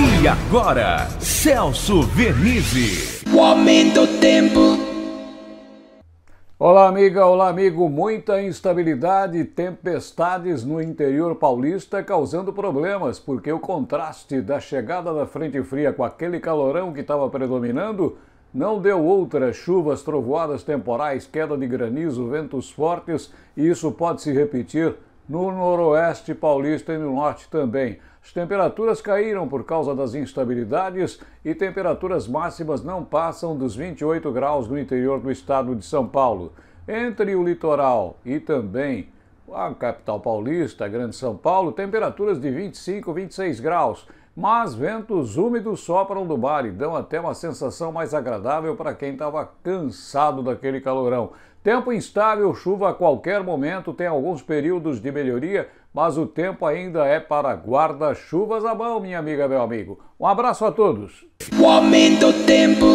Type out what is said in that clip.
E agora, Celso Vernizzi. O aumento do tempo. Olá, amiga, olá, amigo. Muita instabilidade, tempestades no interior paulista causando problemas, porque o contraste da chegada da frente fria com aquele calorão que estava predominando não deu outras Chuvas, trovoadas temporais, queda de granizo, ventos fortes, e isso pode se repetir no noroeste paulista e no norte também. As temperaturas caíram por causa das instabilidades e temperaturas máximas não passam dos 28 graus no interior do estado de São Paulo. Entre o litoral e também a capital paulista, a Grande São Paulo, temperaturas de 25, 26 graus mas ventos úmidos sopram do mar e dão até uma sensação mais agradável para quem estava cansado daquele calorão. Tempo instável, chuva a qualquer momento, tem alguns períodos de melhoria, mas o tempo ainda é para guarda-chuvas a mão, minha amiga, meu amigo. Um abraço a todos. O aumento do tempo.